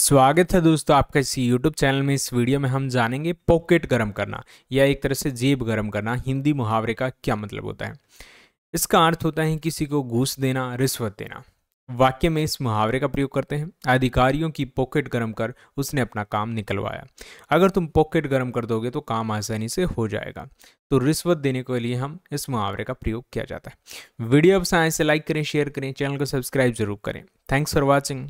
स्वागत है दोस्तों आपका इस YouTube चैनल में इस वीडियो में हम जानेंगे पॉकेट गर्म करना या एक तरह से जेब गर्म करना हिंदी मुहावरे का क्या मतलब होता है इसका अर्थ होता है किसी को घूस देना रिश्वत देना वाक्य में इस मुहावरे का प्रयोग करते हैं अधिकारियों की पॉकेट गर्म कर उसने अपना काम निकलवाया अगर तुम पॉकेट गर्म कर दोगे तो काम आसानी से हो जाएगा तो रिश्वत देने के लिए हम इस मुहावरे का प्रयोग किया जाता है वीडियो अब से लाइक करें शेयर करें चैनल को सब्सक्राइब जरूर करें थैंक्स फॉर वॉचिंग